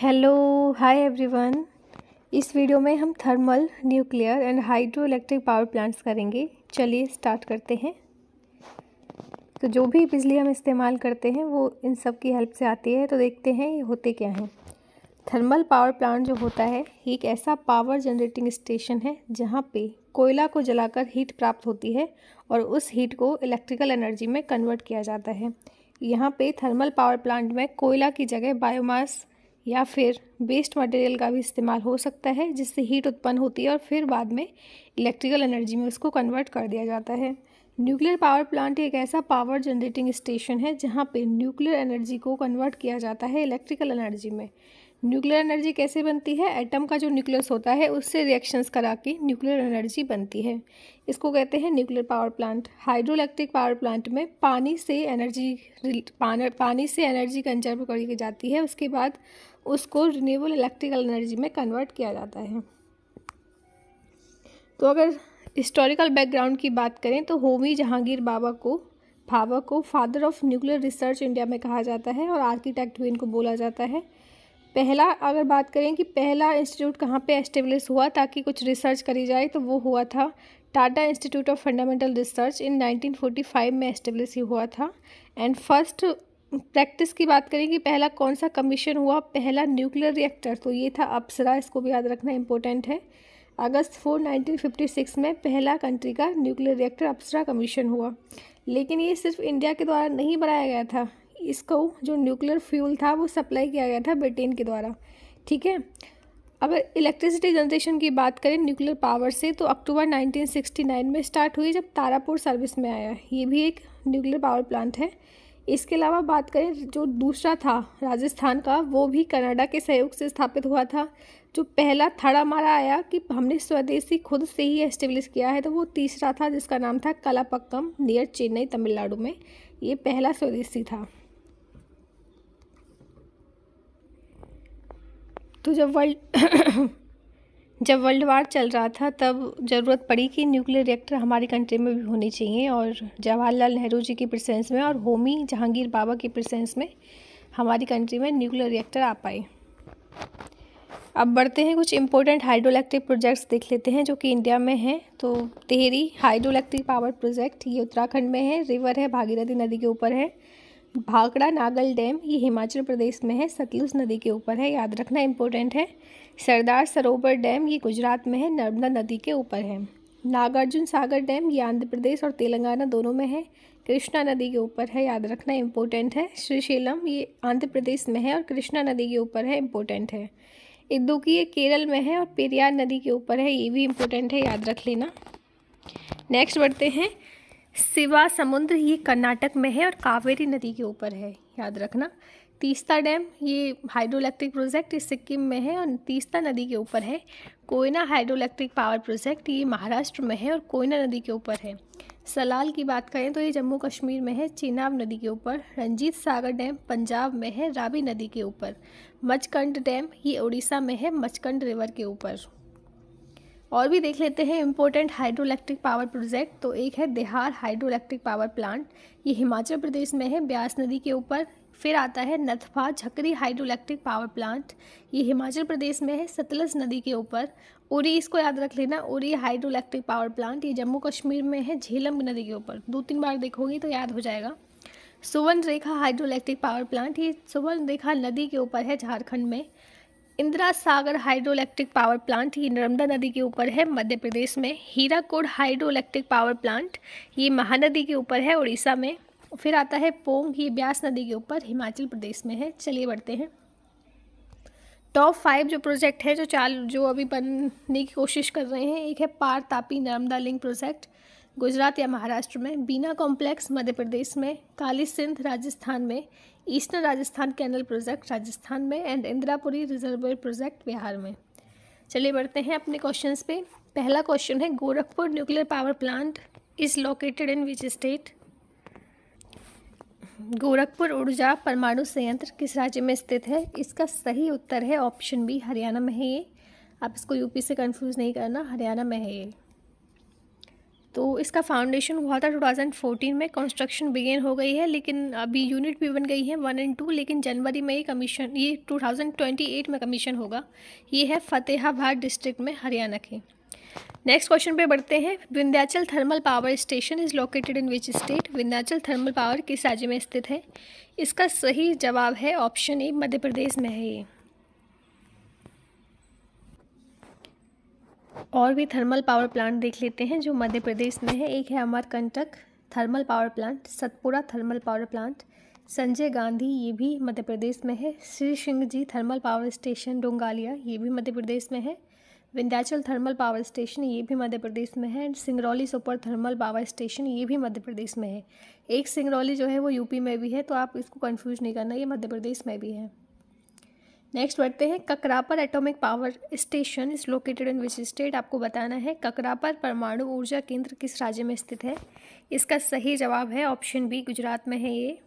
hello hi everyone इस वीडियो में हम thermal nuclear and hydro electric power plants करेंगे चलिए स्टार्ट करते हैं तो जो भी बिजली हम इस्तेमाल करते हैं वो इन सब की हेल्प से आती है तो देखते हैं ये होते क्या हैं थर्मल पावर प्लांट जो होता है एक ऐसा पावर जनरेटिंग स्टेशन है जहाँ पे कोयला को जलाकर हीट प्राप्त होती है और उस हीट को इलेक्ट्रिकल एनर्जी में कन्वर्ट किया जाता है यहाँ पे थर्मल पावर प्लांट में कोयला की जगह बायोमास या फिर वेस्ट मटेरियल का भी इस्तेमाल हो सकता है जिससे हीट उत्पन्न होती है और फिर बाद में इलेक्ट्रिकल एनर्जी में उसको कन्वर्ट कर दिया जाता है न्यूक्लियर पावर प्लांट एक ऐसा पावर जनरेटिंग स्टेशन है जहाँ पे न्यूक्लियर एनर्जी को कन्वर्ट किया जाता है इलेक्ट्रिकल एनर्जी में न्यूक्लियर एनर्जी कैसे बनती है एटम का जो न्यूक्लियस होता है उससे रिएक्शंस करा के न्यूक्लियर एनर्जी बनती है इसको कहते हैं nuclear power plant hydro electric power plant में पानी से एनर्जी पानी से एनर्जी कंजर्व करी जाती है उसके बाद उसको रिन्यूएबल इलेक्ट्रिकल एनर्जी में कन्वर्ट किया जाता है तो अगर हिस्टोरिकल बैकग्राउंड की बात करें तो होमी जहांगीर बाबा को भाबा को father of nuclear research India में कहा जाता है और आर्किटेक्ट भी इनको बोला जाता है पहला अगर बात करें कि पहला इंस्टीट्यूट कहाँ पे एस्टेब्लिश हुआ ताकि कुछ रिसर्च करी जाए तो वो हुआ था Tata institute of fundamental research in 1945 में एस्टेब्लिश हुआ था एंड फर्स्ट प्रैक्टिस की बात करें कि पहला कौन सा कमीशन हुआ पहला न्यूक्लियर रिएक्टर तो ये था अप्सरा इसको भी याद रखना इम्पोर्टेंट है अगस्त फोर नाइनटीन में पहला कंट्री का न्यूक्लियर रिएक्टर अप्सरा कमीशन हुआ लेकिन ये सिर्फ इंडिया के द्वारा नहीं बनाया गया था इसको जो न्यूक्लियर फ्यूल था वो सप्लाई किया गया था ब्रिटेन के द्वारा ठीक है अगर इलेक्ट्रिसिटी जनरेशन की बात करें न्यूक्लियर पावर से तो अक्टूबर 1969 में स्टार्ट हुई जब तारापुर सर्विस में आया ये भी एक न्यूक्लियर पावर प्लांट है इसके अलावा बात करें जो दूसरा था राजस्थान का वो भी कनाडा के सहयोग से स्थापित हुआ था जो पहला थड़ा मारा आया कि हमने स्वदेशी खुद से ही एस्टेब्लिश किया है तो वो तीसरा था जिसका नाम था कलापक्कम नियर चेन्नई तमिलनाडु में ये पहला स्वदेशी था तो जब वर्ल्ड जब वर्ल्ड वार चल रहा था तब ज़रूरत पड़ी कि न्यूक्लियर रिएक्टर हमारी कंट्री में भी होने चाहिए और जवाहरलाल नेहरू जी की प्रसेंस में और होमी जहांगीर बाबा की प्रसेंस में हमारी कंट्री में न्यूक्लियर रिएक्टर आ पाए अब बढ़ते हैं कुछ इंपॉर्टेंट इलेक्ट्रिक प्रोजेक्ट्स देख लेते हैं जो कि इंडिया में हैं तो Tehri hydro electric power project ये उत्तराखंड में है रिवर है भागीरथी नदी के ऊपर है भाखड़ा नागल डैम ये हिमाचल प्रदेश में है सतलुज नदी के ऊपर है याद रखना इम्पोर्टेंट है सरदार सरोवर डैम ये गुजरात में है नर्मदा नदी के ऊपर है नागार्जुन सागर डैम ये आंध्र प्रदेश और तेलंगाना दोनों में है कृष्णा नदी के ऊपर है याद रखना इम्पोर्टेंट है श्रीशैलम ये आंध्र प्रदेश में है और कृष्णा नदी के ऊपर है इम्पोर्टेंट है इदुकी ये केरल में है और पेरियार नदी के ऊपर है ये भी इम्पोर्टेंट है याद रख लेना नेक्स्ट बढ़ते हैं सिवा समुद्र ये कर्नाटक में है और कावेरी नदी के ऊपर है याद रखना तीस्ता डैम ये हाइड्रो इलेक्ट्रिक प्रोजेक्ट ये सिक्किम में है और तीस्ता नदी के ऊपर है Koyna hydro electric power project ये महाराष्ट्र में है और कोयना नदी के ऊपर है सलाल की बात करें तो ये जम्मू कश्मीर में है चिनाब नदी के ऊपर रंजीत सागर डैम पंजाब में है रावी नदी के ऊपर मचकंड डैम ये उड़ीसा में है मचकंड रिवर के ऊपर और भी देख लेते हैं important hydro electric power project तो एक है Dehar hydro electric power plant ये हिमाचल प्रदेश में है ब्यास नदी के ऊपर फिर आता है Nathpa Jhakri hydro electric power plant ये हिमाचल प्रदेश में है सतलज नदी के ऊपर उरी इसको याद रख लेना Uri hydro electric power plant ये जम्मू कश्मीर में है झेलम नदी के ऊपर दो तीन बार देखोगे तो याद हो जाएगा Subarnarekha hydro electric power plant ये सुवर्ण रेखा नदी के ऊपर है झारखंड में Indira Sagar hydro electric power plant ये नर्मदा नदी के ऊपर है मध्य प्रदेश में Hirakud hydro electric power plant ये महानदी के ऊपर है उड़ीसा में फिर आता है पोंग ये ब्यास नदी के ऊपर हिमाचल प्रदेश में है चलिए बढ़ते हैं टॉप फाइव जो प्रोजेक्ट है जो चाल जो अभी बनने की कोशिश कर रहे हैं एक है पार तापी नर्मदा लिंक प्रोजेक्ट गुजरात या महाराष्ट्र में बीना कॉम्प्लेक्स मध्य प्रदेश में काली सिंध राजस्थान में eastern Rajasthan canal project Rajasthan में and Indirapuri reservoir project Bihar में चलिए बढ़ते हैं अपने क्वेश्चन पे पहला क्वेश्चन है Gorakhpur nuclear power plant is located in which state Gorakhpur ऊर्जा परमाणु संयंत्र किस राज्य में स्थित है इसका सही उत्तर है ऑप्शन बी हरियाणा में है ये आप इसको यूपी से कंफ्यूज नहीं करना हरियाणा में है ये तो इसका फाउंडेशन हुआ था 2014 में कंस्ट्रक्शन बिगेन हो गई है लेकिन अभी यूनिट भी बन गई है वन एंड टू लेकिन जनवरी में ये कमीशन ये 2028 में कमीशन होगा ये है फतेहाबाद डिस्ट्रिक्ट में हरियाणा के नेक्स्ट क्वेश्चन पे बढ़ते हैं Vindhyachal thermal power station is located in which state Vindhyachal thermal power किस राज्य में स्थित है इसका सही जवाब है ऑप्शन ए मध्य प्रदेश में है ये और भी थर्मल पावर प्लांट देख लेते हैं जो मध्य प्रदेश में है एक है Amarkantak thermal power plant Satpura thermal power plant Sanjay Gandhi ये भी मध्य प्रदेश में है Shri Singh ji thermal power station Dongaliya ये भी मध्य प्रदेश में है विंध्याचल थर्मल पावर स्टेशन ये भी मध्य प्रदेश में है and Singrauli super thermal power station ये भी मध्य प्रदेश में है एक सिंगरौली जो है वो यूपी में भी है तो आप इसको कन्फ्यूज नहीं करना ये मध्य प्रदेश में भी है नेक्स्ट बढ़ते हैं Kakrapar atomic power station is located in which state आपको बताना है ककरापर परमाणु ऊर्जा केंद्र किस राज्य में स्थित है इसका सही जवाब है ऑप्शन बी गुजरात में है ये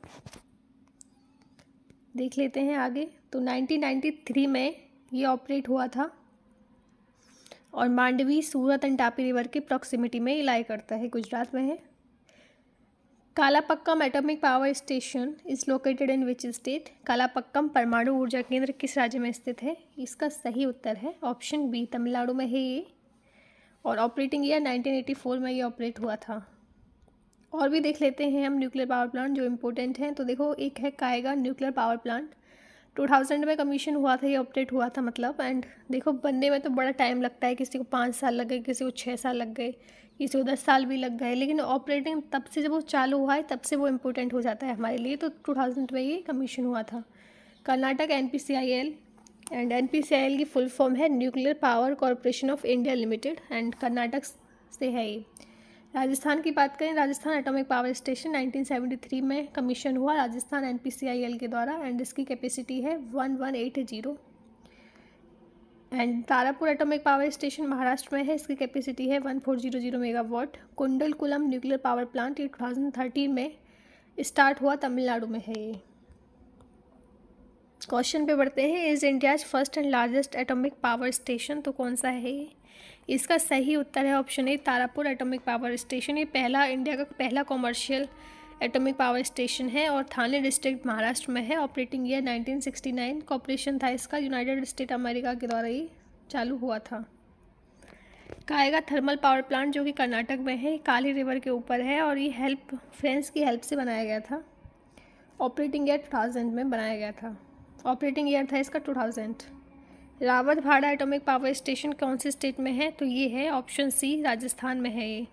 देख लेते हैं आगे तो 1993 में ये ऑपरेट हुआ था और मांडवी सूरत एंड टापी रिवर के प्रॉक्सिमिटी में इलाई करता है गुजरात में है Kalpakkam atomic power station is located in which state Kalpakkam परमाणु ऊर्जा केंद्र किस राज्य में स्थित है इसका सही उत्तर है ऑप्शन बी तमिलनाडु में है ये और ऑपरेटिंग ईयर 1984 में ये ऑपरेट हुआ था और भी देख लेते हैं हम न्यूक्लियर पावर प्लांट जो इम्पोर्टेंट हैं तो देखो एक है Kaiga nuclear power plant two thousand में कमीशन हुआ था ये अपडेट हुआ था मतलब एंड देखो बनने में तो बड़ा टाइम लगता है किसी को पाँच साल लग गए किसी को छः साल लग गए किसी को दस साल भी लग गए लेकिन ऑपरेटिंग तब से जब वो चालू हुआ है तब से वो इम्पोर्टेंट हो जाता है हमारे लिए तो टू थाउजेंड में ये कमीशन हुआ था Karnataka N P C I L and N P C I L की फुल फॉर्म है nuclear power corporation of India limited and Karnataka से है ये राजस्थान की बात करें राजस्थान एटॉमिक पावर स्टेशन 1973 में कमीशन हुआ राजस्थान एन के द्वारा एंड इसकी कैपेसिटी है one one eight zero and Tarapur atomic power station Maharashtra में है इसकी कैपेसिटी है one four zero zero megawatt Kudankulam nuclear power plant ये थर्टीन में स्टार्ट हुआ तमिलनाडु में है ये क्वेश्चन पे बढ़ते हैं is India's first and largest atomic power station तो कौन सा है ये इसका सही उत्तर है option A Tarapur atomic power station ये पहला इंडिया का पहला कॉमर्शियल एटॉमिक पावर स्टेशन है और थाने डिस्ट्रिक्ट महाराष्ट्र में है ऑपरेटिंग ईयर 1969 ऑपरेशन था इसका यूनाइटेड स्टेट अमेरिका के द्वारा ही चालू हुआ था कायगा थर्मल पावर प्लांट जो कि कर्नाटक में है काली रिवर के ऊपर है और ये हेल्प फ्रेंड्स की हेल्प से बनाया गया था ऑपरेटिंग ईयर 2000 में बनाया गया था ऑपरेटिंग ईयर था इसका 2000 रावत भाड़ा एटॉमिक पावर स्टेशन कौन से स्टेट में है तो ये है ऑप्शन सी राजस्थान में है ये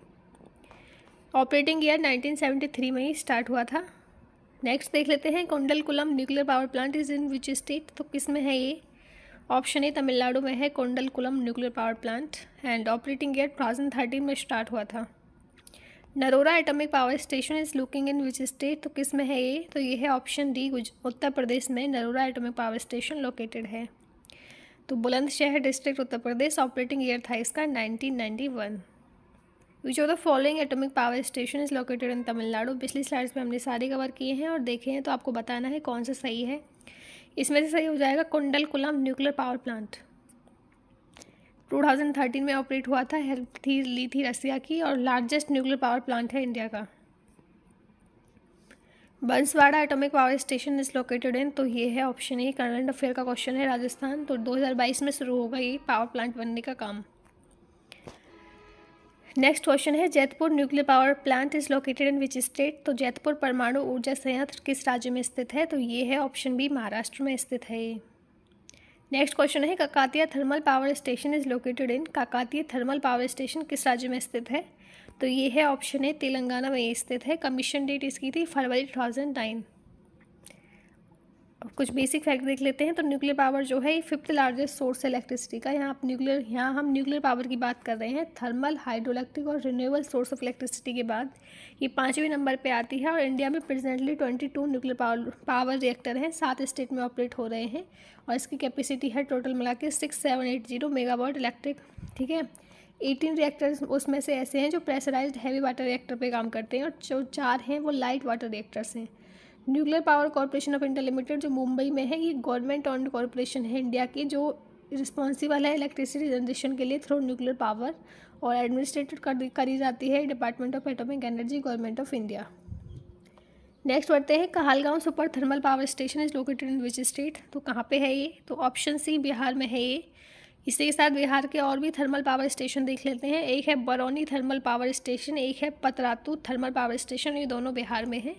ऑपरेटिंग ईयर 1973 में ही स्टार्ट हुआ था नेक्स्ट देख लेते हैं Kudankulam nuclear power plant is in which state तो किस में है ये ऑप्शन ए तमिलनाडु में है Kudankulam nuclear power plant and operating year two thirteen में स्टार्ट हुआ था Narora atomic power station is looking in which state तो किस में है ये तो ये है ऑप्शन डी उत्तर प्रदेश में Narora atomic power station located है तो Bulandshahr district Uttar Pradesh operating year था इसका 1991 which of the following atomic power station is located in Tamil Nadu पिछली स्लाइड्स में हमने सारे कवर किए हैं और देखे हैं तो आपको बताना है कौन सा सही है इसमें से सही हो जाएगा कुंडल कुलम न्यूक्लियर पावर प्लांट 2013 में ऑपरेट हुआ था हेल्प थी ली थी रसिया की और लार्जेस्ट न्यूक्लियर पावर प्लांट है इंडिया का Banswara atomic power station is located in तो ये है ऑप्शन ए करंट अफेयर का क्वेश्चन है राजस्थान तो 2022 में शुरू होगा ये पावर प्लांट बनने का काम नेक्स्ट क्वेश्चन है Jaitapur nuclear power plant is located in which state तो जैतपुर परमाणु ऊर्जा संयंत्र किस राज्य में स्थित है तो ये है ऑप्शन बी महाराष्ट्र में स्थित है नेक्स्ट क्वेश्चन है Kakatiya thermal power station is located in Kakatiya thermal power station किस राज्य में स्थित है तो ये है ऑप्शन है तेलंगाना में स्थित है कमीशन डेट इसकी थी फरवरी टू थाउजेंड नाइन कुछ बेसिक फैक्ट देख लेते हैं तो न्यूक्लियर पावर जो है फिफ्थ लार्जेस्ट सोर्स है इलेक्ट्रिसिटी का यहाँ आप न्यूक्लियर यहाँ हम न्यूक्लियर पावर की बात कर रहे हैं थर्मल हाइड्रोलैक्ट्रिक और रिन्यूएबल सोर्स ऑफ इलेक्ट्रिसिटी के बाद ये पाँचवें नंबर पे आती है और इंडिया में presently twenty two nuclear power power reactor हैं सात स्टेट में ऑपरेट हो रहे हैं और इसकी कैपेसिटी है टोटल मिला के six seven eight zero megawatt electric ठीक है एटीन रिएक्टर्स उसमें से ऐसे हैं जो प्रेशराइज्ड हैवी वाटर रिएक्टर पर काम करते हैं और जो चार हैं वो लाइट वाटर रिएक्टर्स हैं nuclear power corporation of India limited जो मुंबई में है ये गवर्नमेंट ऑन्ड कॉरपोरेशन है इंडिया की जो रिस्पॉन्सिबल है इलेक्ट्रिसिटी जनरेशन के लिए थ्रू न्यूक्लियर पावर और एडमिनिस्ट्रेटेड कर, करी जाती है department of atomic energy government of India next बढ़ते हैं Kahalgaon super thermal power station is located in which state तो कहाँ पे है ये तो ऑप्शन सी बिहार में है ये इसी के साथ बिहार के और भी थर्मल पावर स्टेशन देख लेते हैं एक है बरौनी थर्मल पावर स्टेशन एक है पतरातू थर्मल पावर स्टेशन ये दोनों बिहार में हैं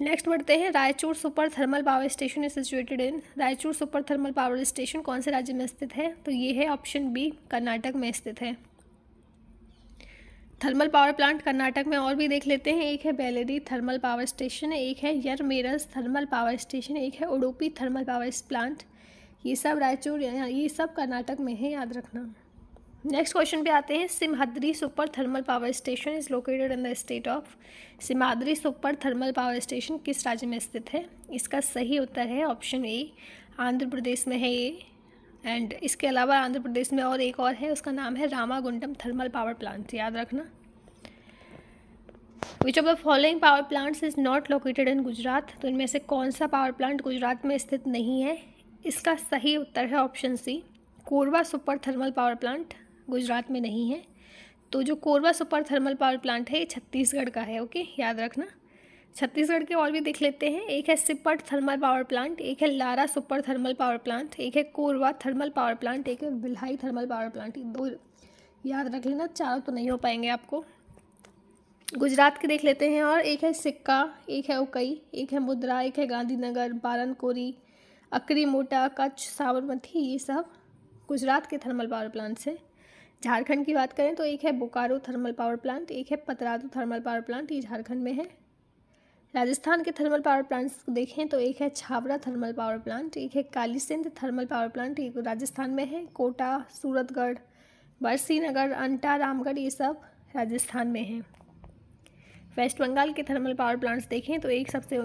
नेक्स्ट बढ़ते हैं Raichur super thermal power station is situated in Raichur super thermal power station कौन से राज्य में स्थित है तो ये है ऑप्शन बी कर्नाटक में स्थित है थर्मल पावर प्लांट कर्नाटक में और भी देख लेते हैं एक है बेलेरी थर्मल पावर स्टेशन एक है यरमेरस थर्मल पावर स्टेशन एक है उडुपी थर्मल पावर प्लांट ये सब रायचूर ये सब कर्नाटक में है याद रखना नेक्स्ट क्वेश्चन पे आते हैं Simhadri super thermal power station is located in the state of Simhadri super thermal power station किस राज्य में स्थित है इसका सही उत्तर है ऑप्शन ए आंध्र प्रदेश में है ये एंड इसके अलावा आंध्र प्रदेश में और एक और है उसका नाम है रामागुंडम थर्मल पावर प्लांट याद रखना which of the following power plants is not located in Gujarat तो इनमें से कौन सा पावर प्लांट गुजरात में स्थित नहीं है इसका सही उत्तर है option C Korba super thermal power plant Gujarat में नहीं है तो जो Korba super thermal power plant है ये छत्तीसगढ़ का है ओके याद रखना छत्तीसगढ़ के और भी देख लेते हैं एक है सिपट थर्मल पावर प्लांट एक है Lara super thermal power plant एक है कोरवा थर्मल पावर प्लांट एक है बिल्हाई थर्मल पावर प्लांट दो याद रख लेना चारों तो नहीं हो पाएंगे आपको गुजरात के देख लेते हैं और एक है सिक्का एक है उकई एक है मुद्रा एक है गांधीनगर बारनकोरी अकरी मोटा कच्छ साबरमती ये सब गुजरात के थर्मल पावर प्लांट्स हैं झारखंड की बात करें तो एक है बोकारो थर्मल पावर प्लांट एक है पतरातू थर्मल पावर प्लांट ये झारखंड में है राजस्थान के थर्मल पावर प्लांट्स को देखें तो एक है छाबरा थर्मल पावर प्लांट एक है कालीसिंध थर्मल पावर प्लांट ये राजस्थान में है कोटा सूरतगढ़ बरसी नगर अंटा रामगढ़ ये सब राजस्थान में है वेस्ट बंगाल के थर्मल पावर प्लांट्स देखें तो एक सबसे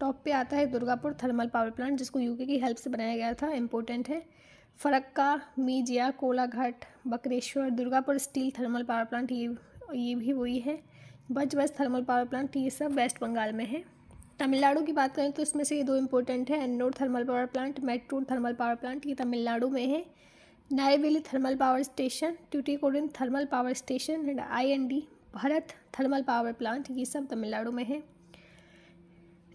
टॉप पे आता है दुर्गापुर थर्मल पावर प्लांट जिसको यूके की हेल्प से बनाया गया था इम्पोर्टेंट है Farakka Mejia Kolaghat Bakreshwar Durgapur steel thermal power plant ये ये भी वही है बज बज थर्मल पावर प्लांट ये सब वेस्ट बंगाल में है तमिलनाडु की बात करें तो इसमें से ये दो इम्पोर्टेंट है Ennore thermal power plant Mettur thermal power plant ये तमिलनाडु में है Neyveli thermal power station Tuticorin thermal power station and I N D Bharat thermal power plant ये सब तमिलनाडु में है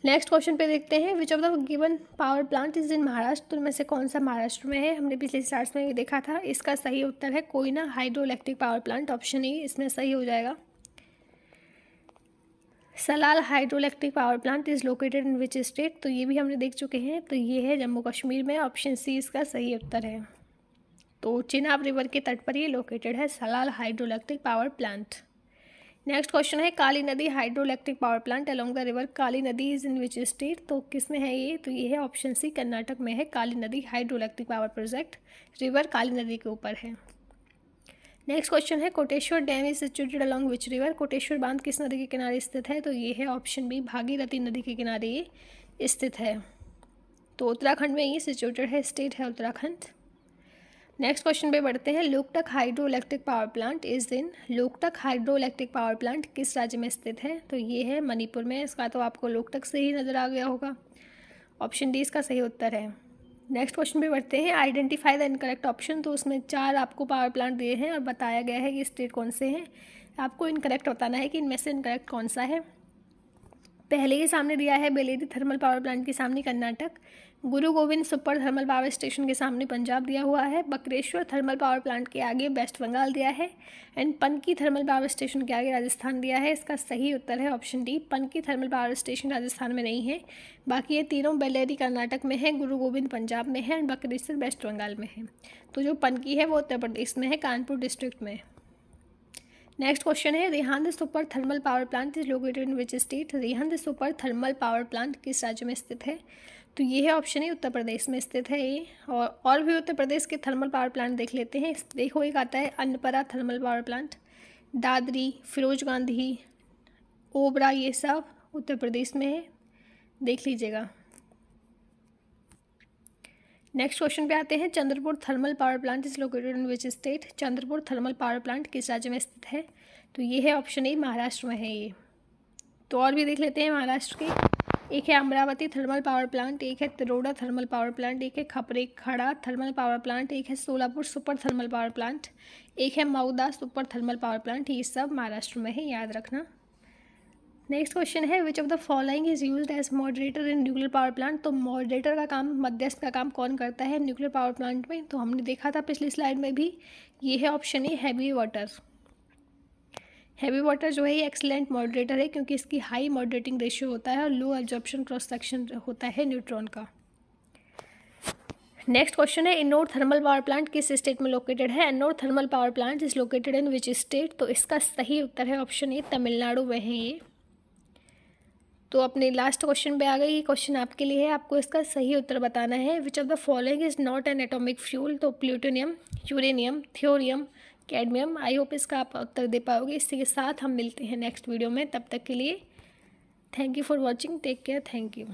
नेक्स्ट क्वेश्चन पे देखते हैं which of the given power plant is in Maharashtra तो में से कौन सा महाराष्ट्र में है हमने पिछले स्टार्ट में ये देखा था इसका सही उत्तर है कोई ना hydro electric power plant option A इसमें सही हो जाएगा Salal hydro electric power plant is located in which state तो ये भी हमने देख चुके हैं तो ये है जम्मू कश्मीर में ऑप्शन सी इसका सही उत्तर है तो चिनाब रिवर के तट पर ये लोकेटेड है Salal hydro electric power plant next question है Kali Nadi hydro electric power plant along the river Kali Nadi is in which state तो किस में है ये तो ये है ऑप्शन सी कर्नाटक में है Kali Nadi hydro electric power project river Kali Nadi के ऊपर है नेक्स्ट क्वेश्चन है Koteshwar dam is situated along which river Koteshwar बांध किस नदी के किनारे स्थित है तो ये है ऑप्शन बी भागीरथी नदी के किनारे ये स्थित है तो उत्तराखंड में ये सिचुएटेड है स्टेट है उत्तराखंड नेक्स्ट क्वेश्चन पे बढ़ते हैं Loktak hydro electric power plant इस दिन Loktak hydro electric power plant किस राज्य में स्थित है तो ये है मणिपुर में इसका तो आपको लोकटक से ही नज़र आ गया होगा ऑप्शन डी इसका सही उत्तर है नेक्स्ट क्वेश्चन पे बढ़ते हैं आइडेंटिफाई द इनकरेक्ट ऑप्शन तो उसमें चार आपको पावर प्लांट दिए हैं और बताया गया है कि स्टेट कौन से हैं आपको इनकरेक्ट बताना है कि इनमें से इनकरेक्ट कौन सा है पहले ही सामने दिया है बेलेदी थर्मल पावर प्लांट के सामने Karnataka Guru Gobind super thermal power station के सामने पंजाब दिया हुआ है बकरेश्वर थर्मल पावर प्लांट के आगे वेस्ट बंगाल दिया है and Panki thermal power station के आगे राजस्थान दिया है इसका सही उत्तर है option D Panki thermal power station Rajasthan में नहीं है बाकी ये तीनों बेलेरी कर्नाटक में है गुरु गोविंद पंजाब में है एंड बकरेश्वर वेस्ट बंगाल में है तो जो पनकी है वो उत्तर प्रदेश में है कानपुर डिस्ट्रिक्ट में नेक्स्ट क्वेश्चन है Rihand super thermal power plant is located in which state Rihand super thermal power plant किस राज्य में स्थित है तो ये है ऑप्शन ए उत्तर प्रदेश में स्थित है ये और और भी उत्तर प्रदेश के थर्मल पावर प्लांट देख लेते हैं देखो एक आता है Anpara thermal power plant Dadri Feroze Gandhi Obra ये सब उत्तर प्रदेश में है देख लीजिएगा नेक्स्ट क्वेश्चन पे आते हैं Chandrapur thermal power plant is located in which state Chandrapur thermal power plant किस राज्य में स्थित है तो ये है ऑप्शन ए महाराष्ट्र में है ये तो और भी देख लेते हैं महाराष्ट्र के एक है अमरावती थर्मल पावर प्लांट एक है तिरोड़ा थर्मल पावर प्लांट एक है खपरे खड़ा थर्मल पावर प्लांट एक है Solapur super thermal power plant एक है Mauda super thermal power plant ये सब महाराष्ट्र में है याद रखना नेक्स्ट क्वेश्चन है which of the following is use as moderator in nuclear power plant तो मॉडरेटर का काम मध्यस्थ का काम कौन करता है न्यूक्लियर पावर प्लांट में तो हमने देखा था पिछली स्लाइड में भी ये है option A heavy water heavy water जो है ये एक्सलेंट मॉडरेटर है क्योंकि इसकी हाई मॉडरेटिंग रेशियो होता है और लो एब्जॉर्प्शन क्रॉस सेक्शन होता है न्यूट्रॉन का नेक्स्ट क्वेश्चन है इनोर थर्मल पावर प्लांट किस स्टेट में लोकेटेड है Ennore thermal power plant is located in which state तो इसका सही उत्तर है ऑप्शन ए तमिलनाडु में है ये तो अपने लास्ट क्वेश्चन पे आ गए ये क्वेश्चन आपके लिए है आपको इसका सही उत्तर बताना है which of the following is not an atomic fuel तो plutonium uranium thorium cadmium I hope इसका आप उत्तर दे पाओगे इसी के साथ हम मिलते हैं नेक्स्ट वीडियो में तब तक के लिए thank you for watching take care thank you